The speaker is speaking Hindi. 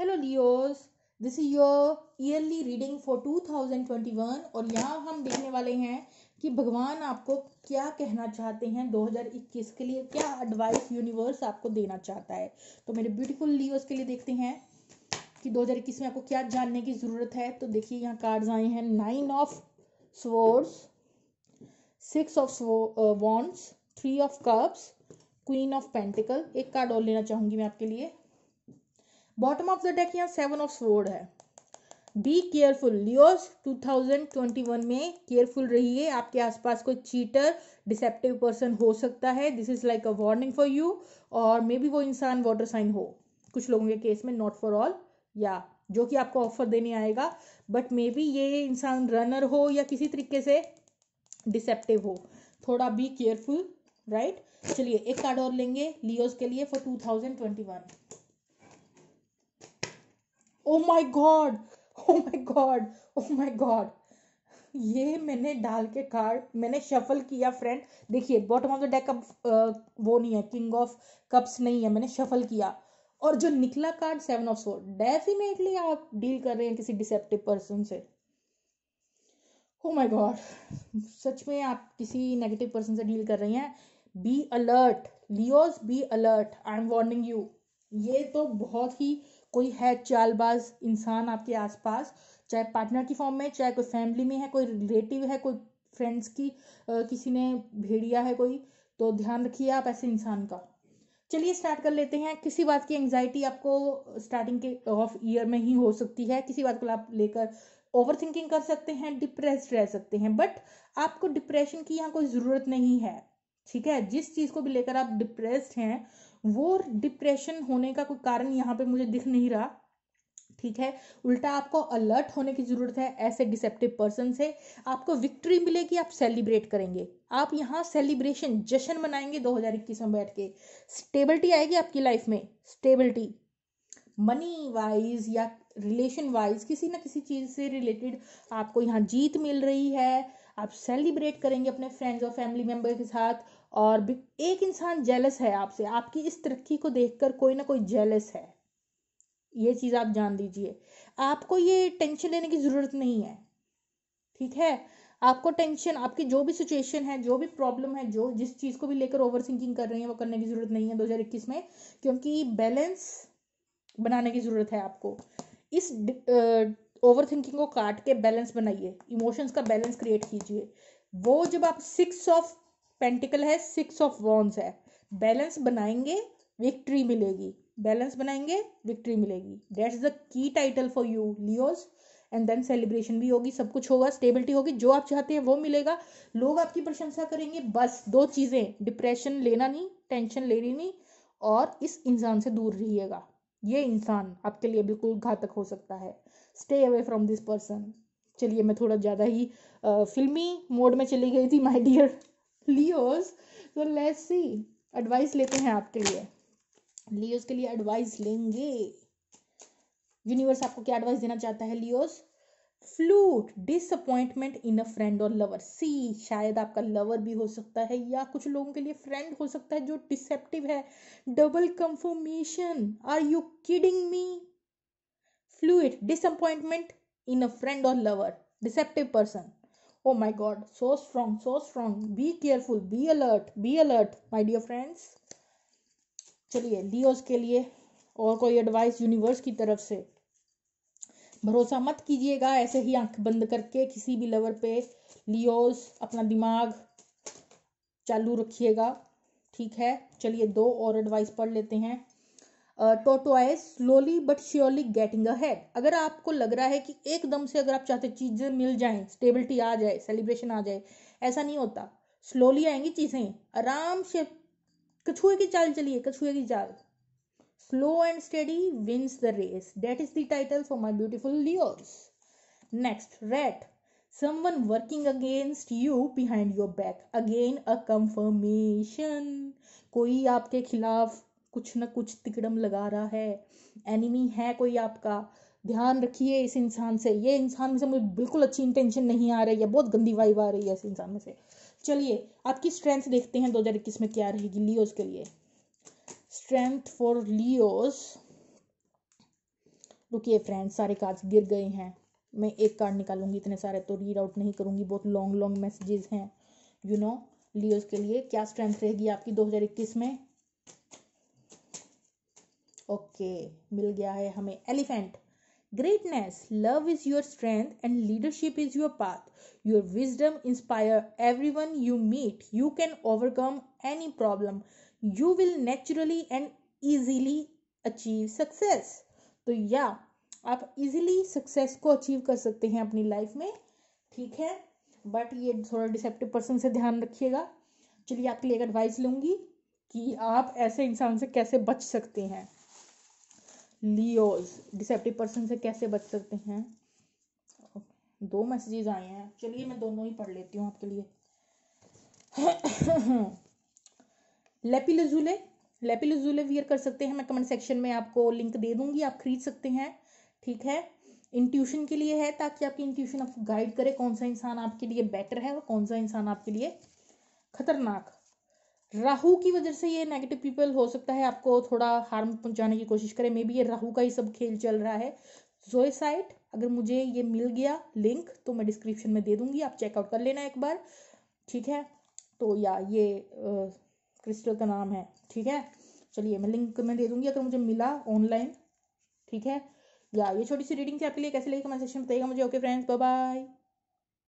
Hello Leos this is your yearly reading for 2021 और यहाँ हम देखने वाले हैं कि भगवान आपको क्या कहना चाहते हैं 2021 के लिए क्या एडवाइस यूनिवर्स आपको देना चाहता है तो मेरे ब्यूटीफुल लियोस के लिए देखते हैं कि 2021 में आपको क्या जानने की ज़रूरत है तो देखिए यहाँ कार्ड्स आए हैं nine of swords six of wands three of cups queen of pentacles एक कार्ड और लेना चाहूँगी मैं आपके लिए बॉटम ऑफ द डेक यहाँ सेवन ऑफ स्वोर्ड है बी केयरफुल लियोस 2021 में केयरफुल रहिए आपके आसपास कोई चीटर डिसेप्टिव पर्सन हो सकता है this is like a warning for you और मे बी वो इंसान वाटर साइन हो कुछ लोगों के केस में नॉट फॉर ऑल या जो कि आपको ऑफर देने आएगा बट मे बी ये इंसान रनर हो या किसी तरीके से डिसेप्टिव हो थोड़ा बी केयरफुल राइट चलिए एक कार्ड और लेंगे लियोज के लिए for two thousand twenty one oh my god oh my god oh my god ये मैंने डाल के कार्ड मैंने शफल किया फ्रेंड देखिए बॉटम ऑफ द डेक अब वो नहीं है किंग ऑफ कप्स नहीं है मैंने शफल किया और जो निकला card seven of swords definitely आप डील कर रहे हैं किसी डिसेप्टिव पर्सन से ओ माय गॉड सच में आप किसी नेगेटिव पर्सन से डील कर रही हैं be alert Leos be alert I am warning you ये तो बहुत ही कोई है चालबाज इंसान आपके आसपास चाहे पार्टनर की फॉर्म में चाहे कोई फैमिली में है कोई रिलेटिव है कोई फ्रेंड्स की आ, किसी ने भेड़िया है कोई तो ध्यान रखिए आप ऐसे इंसान का चलिए स्टार्ट कर लेते हैं किसी बात की एंग्जाइटी आपको स्टार्टिंग के ऑफ ईयर में ही हो सकती है किसी बात को आप लेकर ओवर थिंकिंग कर सकते हैं डिप्रेस रह सकते हैं बट आपको डिप्रेशन की यहाँ कोई ज़रूरत नहीं है ठीक है जिस चीज़ को भी लेकर आप डिप्रेस्ड हैं वो डिप्रेशन होने का कोई कारण यहाँ पे मुझे दिख नहीं रहा ठीक है उल्टा आपको अलर्ट होने की ज़रूरत है ऐसे डिसेप्टिव पर्सन से आपको विक्ट्री मिलेगी आप सेलिब्रेट करेंगे आप यहाँ सेलिब्रेशन जश्न मनाएंगे 2021 में बैठ के स्टेबिलिटी आएगी आपकी लाइफ में स्टेबिलिटी मनी वाइज या रिलेशन वाइज किसी ना किसी चीज़ से रिलेटेड आपको यहाँ जीत मिल रही है आप सेलिब्रेट करेंगे अपने फ्रेंड्स और फैमिली मेंबर के साथ और एक इंसान जेलस है आपसे आपकी इस तरक्की को देखकर कोई ना कोई जेलस है ये चीज़ आप जान लीजिए आपको ये टेंशन लेने की ज़रूरत नहीं है ठीक है आपको टेंशन आपकी जो भी सिचुएशन है जो भी प्रॉब्लम है जो जिस चीज़ को भी लेकर ओवर थिंकिंग कर रही है वो करने की ज़रूरत नहीं है 2021 में क्योंकि बैलेंस बनाने की ज़रूरत है आपको इस ओवर थिंकिंग को काट के बैलेंस बनाइए इमोशंस का बैलेंस क्रिएट कीजिए वो जब आप सिक्स ऑफ पेंटिकल है सिक्स ऑफ वॉन्स है बैलेंस बनाएंगे विक्ट्री मिलेगी बैलेंस बनाएंगे विक्ट्री मिलेगी that is the key title for you Leos and then celebration भी होगी सब कुछ होगा स्टेबिलिटी होगी जो आप चाहते हैं वो मिलेगा लोग आपकी प्रशंसा करेंगे बस दो चीज़ें डिप्रेशन लेना नहीं टेंशन लेनी नहीं और इस इंसान से दूर रहिएगा ये इंसान आपके लिए बिल्कुल घातक हो सकता है stay away from this person चलिए मैं थोड़ा ज़्यादा ही आ, फिल्मी मोड में चली गई थी माई डियर लियोज तो लेट्स सी एडवाइस लेते हैं आपके लिए लियोज के लिए एडवाइस लेंगे यूनिवर्स आपको क्या एडवाइस देना चाहता है Leos flute disappointment in a friend or lover सी शायद आपका लवर भी हो सकता है या कुछ लोगों के लिए फ्रेंड हो सकता है जो डिसेप्टिव है double confirmation are you kidding me flute disappointment in a friend or lover deceptive person Oh my god, so strong, so strong. Be careful, be alert, be alert, my dear friends. चलिए लियोस के लिए और कोई एडवाइस यूनिवर्स की तरफ से भरोसा मत कीजिएगा ऐसे ही आंख बंद करके किसी भी लवर पे लियोस अपना दिमाग चालू रखिएगा ठीक है चलिए दो और एडवाइस पढ़ लेते हैं आए slowly but surely getting ahead अगर आपको लग रहा है कि एकदम से अगर आप चाहते चीज़ें मिल जाएं स्टेबिलिटी आ जाए सेलिब्रेशन आ जाए ऐसा नहीं होता स्लोली आएंगी चीज़ें आराम से कछुए की चाल चलिए कछुए की चाल slow and steady wins the race that is the title for my beautiful Leos next someone working against you behind your back again a confirmation कोई आपके खिलाफ कुछ ना कुछ तिकड़म लगा रहा है एनिमी है कोई आपका ध्यान रखिए इस इंसान से ये इंसान में से मुझे बिल्कुल अच्छी इंटेंशन नहीं आ रही है बहुत गंदी वाइब आ रही है इस इंसान में से चलिए आपकी स्ट्रेंथ देखते हैं दो में क्या रहेगी लियोज के लिए स्ट्रेंथ फॉर लियोज रुकिए फ्रेंड्स सारे कार्ड्स गिर गए हैं मैं एक कार्ड निकालूंगी इतने सारे तो रीड आउट नहीं करूंगी बहुत लॉन्ग लॉन्ग मैसेजेस हैं यू नो लियोज के लिए क्या स्ट्रेंथ रहेगी आपकी 2021 में ओके मिल गया है हमें elephant greatness love is your strength and leadership is your path your wisdom inspire everyone you meet you can overcome any problem you will naturally and easily achieve success तो या आप इजीली सक्सेस को अचीव कर सकते हैं अपनी लाइफ में ठीक है बट ये थोड़ा डिसेप्टिव पर्सन से ध्यान रखिएगा चलिए आपके लिए एक एडवाइस लूँगी कि आप ऐसे इंसान से कैसे बच सकते हैं लियोज डिसेप्टिव पर्सन से कैसे बच सकते हैं दो मैसेजेस आए हैं चलिए मैं दोनों ही पढ़ लेती हूँ आपके लिए लेपिलजुले लेपिलजुले वियर कर सकते हैं मैं कमेंट सेक्शन में आपको लिंक दे दूंगी आप खरीद सकते हैं ठीक है इंट्यूशन के लिए है ताकि आपकी इंट्यूशन आपको गाइड करे कौन सा इंसान आपके लिए बेटर है और कौन सा इंसान आपके लिए खतरनाक राहु की वजह से ये नेगेटिव पीपल हो सकता है आपको थोड़ा हार्म पहुंचाने की कोशिश करें मे बी ये राहु का ही सब खेल चल रहा है जोएसाइट अगर मुझे ये मिल गया लिंक तो मैं डिस्क्रिप्शन में दे दूंगी आप चेकआउट कर लेना एक बार ठीक है तो या ये क्रिस्टल का नाम है ठीक है चलिए मैं लिंक में दे दूंगी अगर मुझे मिला ऑनलाइन ठीक है या ये छोटी सी रीडिंग थी आपके लिए कैसे लगी कमेंट सेक्शन में बताइएगा मुझे ओके फ्रेंड्स बाय बाय